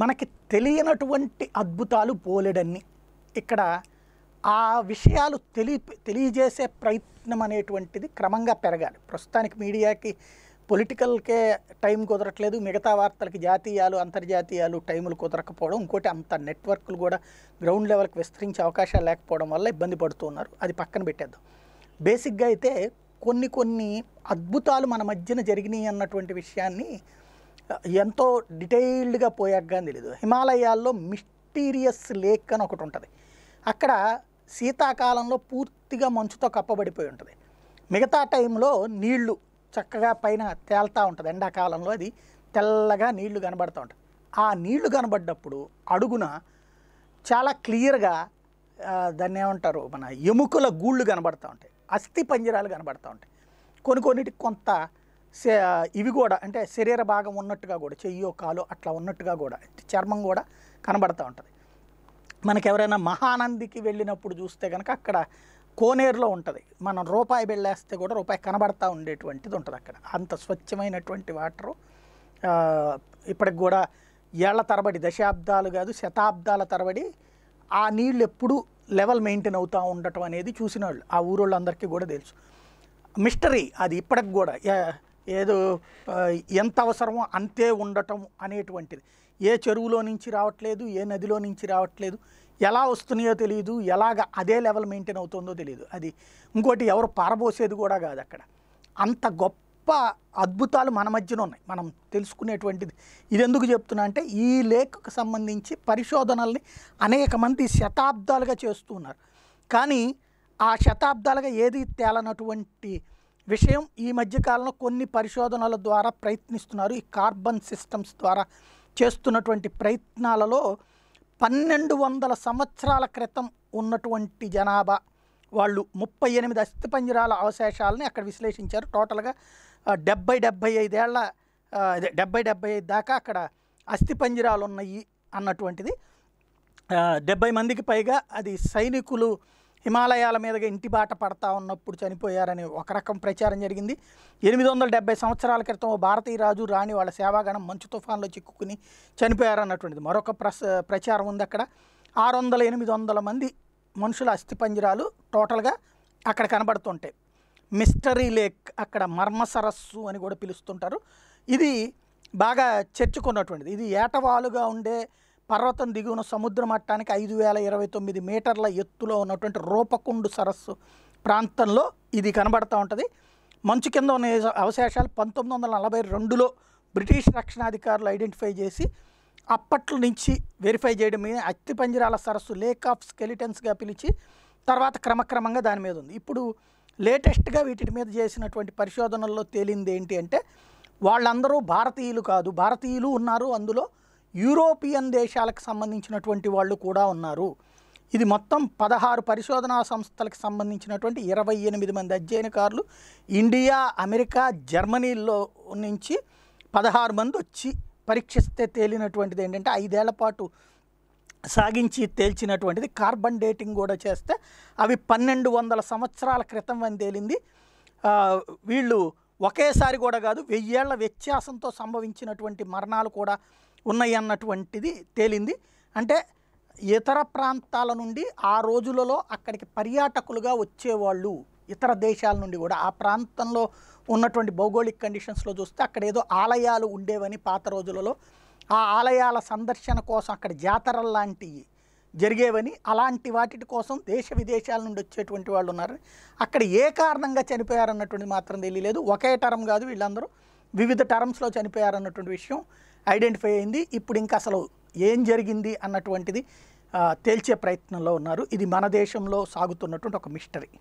మనకి తెలియనటువంటి అద్భుతాలు పోలేడన్ని ఇక్కడ ఆ విషయాలు తెలి తెలియజేసే ప్రయత్నం అనేటువంటిది క్రమంగా పెరగాలి ప్రస్తుతానికి మీడియాకి పొలిటికల్కే టైం కుదరట్లేదు మిగతా వార్తలకి జాతీయాలు అంతర్జాతీయాలు టైములు కుదరకపోవడం ఇంకోటి అంత నెట్వర్క్లు కూడా గ్రౌండ్ లెవెల్కి విస్తరించే అవకాశాలు లేకపోవడం వల్ల ఇబ్బంది పడుతున్నారు అది పక్కన పెట్టేద్దాం బేసిక్గా అయితే కొన్ని కొన్ని అద్భుతాలు మన మధ్యన జరిగినాయి అన్నటువంటి విషయాన్ని ఎంతో డీటెయిల్డ్గా పోయాక కానీ తెలియదు హిమాలయాల్లో మిస్టీరియస్ లేక్ అని ఒకటి ఉంటుంది అక్కడ శీతాకాలంలో పూర్తిగా మంచుతో కప్పబడిపోయి ఉంటుంది మిగతా టైంలో నీళ్లు చక్కగా పైన తేల్తా ఉంటుంది ఎండాకాలంలో అది తెల్లగా నీళ్లు కనబడుతూ ఉంటుంది ఆ నీళ్లు కనబడ్డప్పుడు అడుగున చాలా క్లియర్గా దాన్ని ఏమంటారు మన ఎముకల గూళ్ళు కనబడుతూ ఉంటాయి అస్థి పంజరాలు కనబడుతూ ఉంటాయి కొన్ని కొన్నిటికి కొంత ఇవి కూడా అంటే శరీర భాగం ఉన్నట్టుగా కూడా చెయ్యో కాలు అట్లా ఉన్నట్టుగా కూడా చర్మం కూడా కనబడుతూ ఉంటుంది మనకి ఎవరైనా మహానందికి వెళ్ళినప్పుడు చూస్తే కనుక అక్కడ కోనేరులో ఉంటుంది మనం రూపాయి వెళ్ళేస్తే కూడా రూపాయి కనబడతా ఉండేటువంటిది ఉంటుంది అక్కడ అంత స్వచ్ఛమైనటువంటి వాటరు ఇప్పటికి కూడా ఏళ్ల తరబడి దశాబ్దాలు కాదు శతాబ్దాల తరబడి ఆ నీళ్ళు ఎప్పుడు లెవెల్ మెయింటైన్ అవుతూ ఉండటం అనేది చూసిన వాళ్ళు ఆ ఊరోళ్ళందరికీ కూడా తెలుసు మిస్టరీ అది ఇప్పటికి కూడా ఏదో ఎంత అవసరమో అంతే ఉండటం అనేటువంటిది ఏ చెరువులో నుంచి రావట్లేదు ఏ నదిలో నుంచి రావట్లేదు ఎలా వస్తున్నాయో తెలియదు ఎలాగ అదే లెవెల్ మెయింటైన్ అవుతుందో తెలియదు అది ఇంకోటి ఎవరు పారబోసేది కూడా కాదు అక్కడ అంత గొప్ప అద్భుతాలు మన మధ్యన ఉన్నాయి మనం తెలుసుకునేటువంటిది ఇది ఎందుకు చెప్తున్నా అంటే ఈ లేఖకు సంబంధించి పరిశోధనల్ని అనేక మంది శతాబ్దాలుగా చేస్తున్నారు కానీ ఆ శతాబ్దాలుగా ఏది తేలనటువంటి విషయం ఈ మధ్యకాలంలో కొన్ని పరిశోధనల ద్వారా ప్రయత్నిస్తున్నారు ఈ కార్బన్ సిస్టమ్స్ ద్వారా చేస్తున్నటువంటి ప్రయత్నాలలో పన్నెండు వందల సంవత్సరాల క్రితం ఉన్నటువంటి జనాభా వాళ్ళు ముప్పై ఎనిమిది అస్థిపంజరాల అవశేషాలని అక్కడ విశ్లేషించారు టోటల్గా డెబ్బై డెబ్బై ఐదేళ్ల డెబ్బై డెబ్బై ఐదు దాకా అక్కడ అస్థిపంజరాలు ఉన్నాయి అన్నటువంటిది డెబ్బై మందికి పైగా అది సైనికులు హిమాలయాల మీదుగా ఇంటి బాట పడతా ఉన్నప్పుడు చనిపోయారని ఒక రకం ప్రచారం జరిగింది ఎనిమిది వందల డెబ్బై సంవత్సరాల క్రితం భారతీయ రాజు రాణి వాళ్ళ సేవాగణం మంచు తుఫాన్లో చిక్కుకుని చనిపోయారన్నటువంటిది మరొక ప్రస ప్రచారం ఉంది అక్కడ ఆరు వందల ఎనిమిది వందల మంది మనుషుల అస్థిపంజరాలు టోటల్గా అక్కడ కనబడుతుంటాయి మిస్టరీ లేక్ అక్కడ మర్మ సరస్సు అని కూడా పిలుస్తుంటారు ఇది బాగా చర్చకున్నటువంటిది ఇది ఏటవాలుగా ఉండే పర్వతం దిగువన సముద్ర మట్టానికి ఐదు వేల ఇరవై తొమ్మిది మీటర్ల ఎత్తులో ఉన్నటువంటి రూపకుండు సరస్సు ప్రాంతంలో ఇది కనబడుతూ ఉంటుంది మంచు కింద ఉన్న అవశేషాలు పంతొమ్మిది వందల నలభై రెండులో బ్రిటిష్ రక్షణాధికారులు ఐడెంటిఫై చేసి అప్పట్ల నుంచి వెరిఫై చేయడం మీద అత్తి పంజరాల సరస్సు లేక్ ఆఫ్ స్కెలిటన్స్గా పిలిచి తర్వాత క్రమక్రమంగా దాని మీద ఉంది ఇప్పుడు లేటెస్ట్గా వీటి మీద చేసినటువంటి పరిశోధనల్లో తేలింది ఏంటి అంటే వాళ్ళందరూ భారతీయులు కాదు భారతీయులు ఉన్నారు అందులో యూరోపియన్ దేశాలకు సంబంధించినటువంటి వాళ్ళు కూడా ఉన్నారు ఇది మొత్తం పదహారు పరిశోధనా సంస్థలకు సంబంధించినటువంటి ఇరవై ఎనిమిది మంది అధ్యయనకారులు ఇండియా అమెరికా జర్మనీలో నుంచి పదహారు మంది వచ్చి పరీక్షిస్తే తేలినటువంటిది ఏంటంటే ఐదేళ్ల పాటు సాగించి తేల్చినటువంటిది కార్బన్ డేటింగ్ కూడా చేస్తే అవి పన్నెండు వందల సంవత్సరాల క్రితం అని తేలింది వీళ్ళు ఒకేసారి కూడా కాదు వెయ్యేళ్ల వ్యత్యాసంతో సంభవించినటువంటి మరణాలు కూడా ఉన్నాయి అన్నటువంటిది తేలింది అంటే ఇతర ప్రాంతాల నుండి ఆ రోజులలో అక్కడికి పర్యాటకులుగా వచ్చేవాళ్ళు ఇతర దేశాల నుండి కూడా ఆ ప్రాంతంలో ఉన్నటువంటి భౌగోళిక కండిషన్స్లో చూస్తే అక్కడ ఏదో ఆలయాలు ఉండేవని పాత రోజులలో ఆ ఆలయాల సందర్శన కోసం అక్కడ జాతరలు లాంటివి జరిగేవని అలాంటి వాటి కోసం దేశ విదేశాల నుండి వచ్చేటువంటి వాళ్ళు ఉన్నారు అక్కడ ఏ కారణంగా చనిపోయారన్నటువంటి మాత్రం తెలియలేదు ఒకే టర్మ్ కాదు వీళ్ళందరూ వివిధ టర్మ్స్లో చనిపోయారన్నటువంటి విషయం ఐడెంటిఫై అయింది ఇప్పుడు ఇంకా అసలు ఏం జరిగింది అన్నటువంటిది తేల్చే ప్రయత్నంలో ఉన్నారు ఇది మన దేశంలో సాగుతున్నటువంటి ఒక మిస్టరీ